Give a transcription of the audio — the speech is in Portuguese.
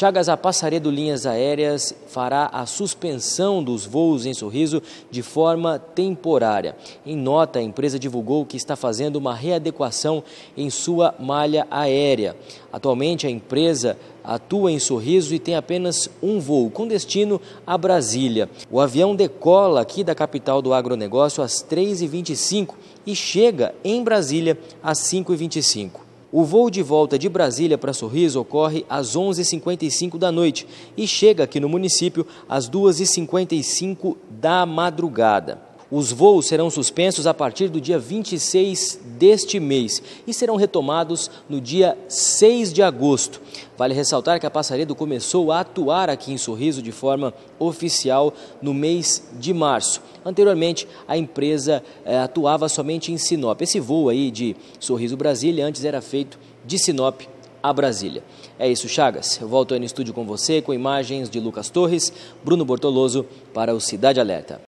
Chagas, a Passaredo Linhas Aéreas fará a suspensão dos voos em Sorriso de forma temporária. Em nota, a empresa divulgou que está fazendo uma readequação em sua malha aérea. Atualmente, a empresa atua em Sorriso e tem apenas um voo, com destino a Brasília. O avião decola aqui da capital do agronegócio às 3h25 e chega em Brasília às 5h25. O voo de volta de Brasília para Sorriso ocorre às 11h55 da noite e chega aqui no município às 2h55 da madrugada. Os voos serão suspensos a partir do dia 26 deste mês e serão retomados no dia 6 de agosto. Vale ressaltar que a Passaredo começou a atuar aqui em Sorriso de forma oficial no mês de março. Anteriormente, a empresa eh, atuava somente em Sinop. Esse voo aí de Sorriso Brasília antes era feito de Sinop a Brasília. É isso, Chagas. Eu volto aí no estúdio com você, com imagens de Lucas Torres, Bruno Bortoloso para o Cidade Alerta.